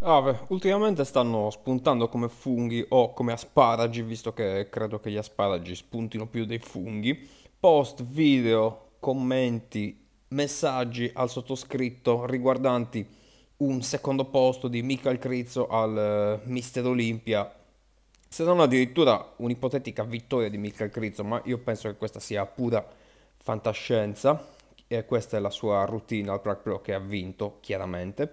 Ah, ultimamente stanno spuntando come funghi o come asparagi, visto che credo che gli asparagi spuntino più dei funghi. Post, video, commenti, messaggi al sottoscritto riguardanti un secondo posto di Michael Crizzo al eh, Mister Olimpia, se non addirittura un'ipotetica vittoria di Michael Crizzo, ma io penso che questa sia pura fantascienza e questa è la sua routine al Prague Pro che ha vinto, chiaramente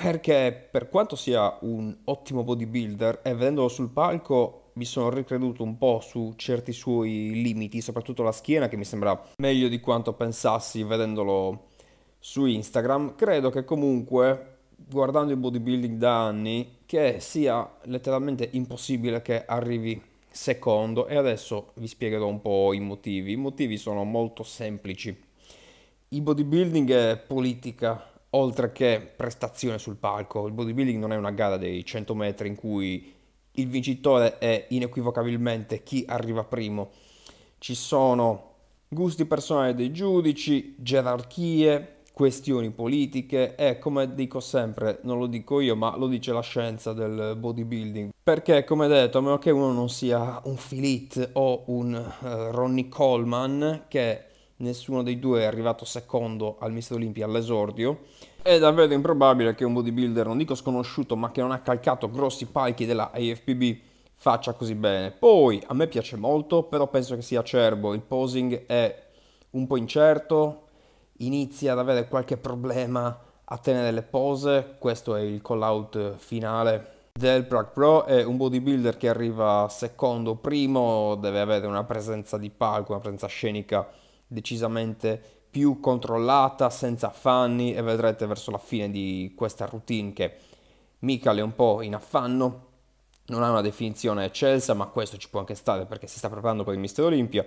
perché per quanto sia un ottimo bodybuilder e eh, vedendolo sul palco mi sono ricreduto un po' su certi suoi limiti, soprattutto la schiena che mi sembra meglio di quanto pensassi vedendolo su Instagram. Credo che comunque guardando il bodybuilding da anni che sia letteralmente impossibile che arrivi secondo e adesso vi spiegherò un po' i motivi. I motivi sono molto semplici. Il bodybuilding è politica oltre che prestazione sul palco. Il bodybuilding non è una gara dei 100 metri in cui il vincitore è inequivocabilmente chi arriva primo. Ci sono gusti personali dei giudici, gerarchie, questioni politiche e come dico sempre, non lo dico io ma lo dice la scienza del bodybuilding. Perché come detto, a meno che uno non sia un Philippe o un uh, Ronnie Coleman che nessuno dei due è arrivato secondo al Mister Olimpia all'esordio. È davvero improbabile che un bodybuilder, non dico sconosciuto, ma che non ha calcato grossi palchi della AFPB, faccia così bene. Poi, a me piace molto, però penso che sia acerbo, il posing è un po' incerto, inizia ad avere qualche problema a tenere le pose, questo è il call out finale del Prague Pro è un bodybuilder che arriva secondo, primo, deve avere una presenza di palco, una presenza scenica decisamente più controllata, senza affanni e vedrete verso la fine di questa routine che Michael è un po' in affanno, non ha una definizione eccelsa, ma questo ci può anche stare perché si sta preparando per il Mister Olimpia,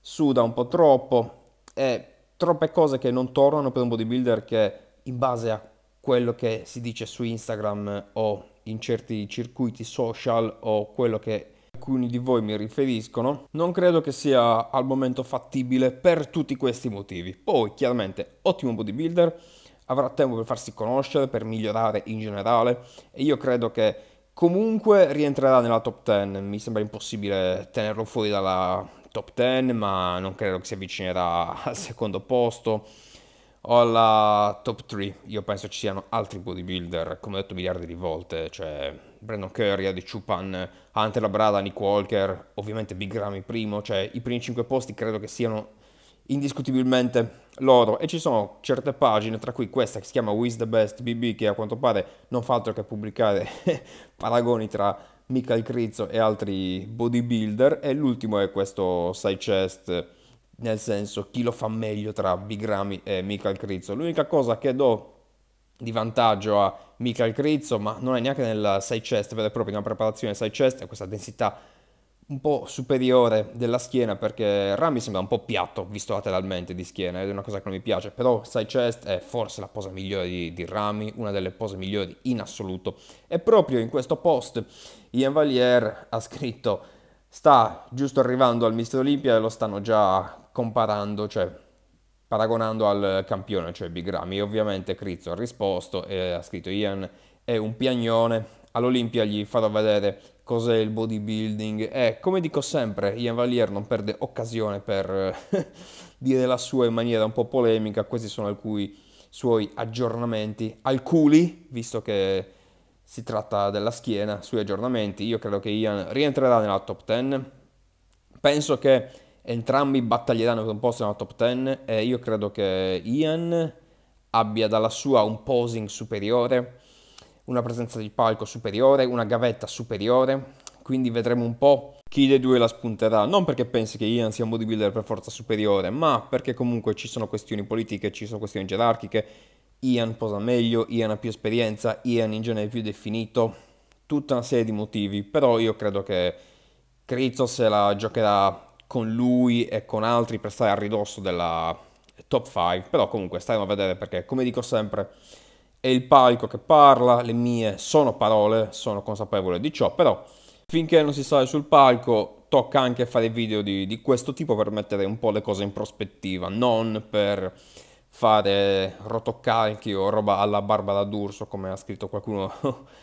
suda un po' troppo e troppe cose che non tornano per un bodybuilder che in base a quello che si dice su Instagram o in certi circuiti social o quello che alcuni di voi mi riferiscono, non credo che sia al momento fattibile per tutti questi motivi. Poi, chiaramente, ottimo bodybuilder, avrà tempo per farsi conoscere, per migliorare in generale e io credo che comunque rientrerà nella top 10. Mi sembra impossibile tenerlo fuori dalla top 10, ma non credo che si avvicinerà al secondo posto o alla top 3. Io penso ci siano altri bodybuilder, come ho detto miliardi di volte, cioè Brandon Curry, Adi Chupan, Hunter Labrada, Nick Walker, ovviamente Big Ramy primo, cioè i primi 5 posti credo che siano indiscutibilmente loro e ci sono certe pagine, tra cui questa che si chiama Who's the Best BB, che a quanto pare non fa altro che pubblicare paragoni tra Michael Crizzo e altri bodybuilder e l'ultimo è questo side chest nel senso chi lo fa meglio tra Big Ramy e Michael Crizzo l'unica cosa che do di vantaggio a Michael Crizzo, ma non è neanche nel side chest vera e propria, una preparazione side chest, ha questa densità un po' superiore della schiena perché Rami sembra un po' piatto visto lateralmente di schiena ed è una cosa che non mi piace, però side chest è forse la posa migliore di, di Rami, una delle pose migliori in assoluto. E proprio in questo post Ian Valier ha scritto sta giusto arrivando al Mister Olimpia e lo stanno già comparando, cioè paragonando al campione, cioè Big Ramy. Ovviamente Crizzo ha risposto e ha scritto Ian è un piagnone, all'Olimpia gli farò vedere cos'è il bodybuilding e come dico sempre Ian Valier non perde occasione per dire la sua in maniera un po' polemica, questi sono alcuni suoi aggiornamenti, alcuni, visto che si tratta della schiena, sui aggiornamenti, io credo che Ian rientrerà nella top 10, penso che entrambi battaglieranno per un posto nella top 10 e io credo che Ian abbia dalla sua un posing superiore, una presenza di palco superiore, una gavetta superiore, quindi vedremo un po' chi dei due la spunterà, non perché pensi che Ian sia un bodybuilder per forza superiore, ma perché comunque ci sono questioni politiche, ci sono questioni gerarchiche, Ian posa meglio, Ian ha più esperienza, Ian in genere è più definito, tutta una serie di motivi, però io credo che Krizos se la giocherà con lui e con altri per stare a ridosso della top 5, però comunque staremo a vedere perché, come dico sempre, è il palco che parla, le mie sono parole, sono consapevole di ciò, però finché non si sale sul palco tocca anche fare video di, di questo tipo per mettere un po' le cose in prospettiva, non per fare rotocalchi o roba alla Barbara D'Urso come ha scritto qualcuno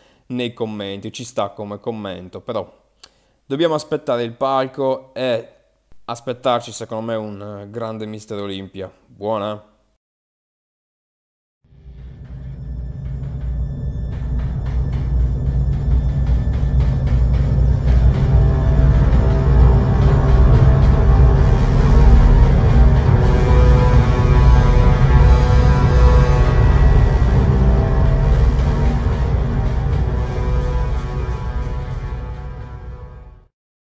nei commenti, ci sta come commento, però dobbiamo aspettare il palco e aspettarci secondo me un eh, grande Mister Olimpia. Buona!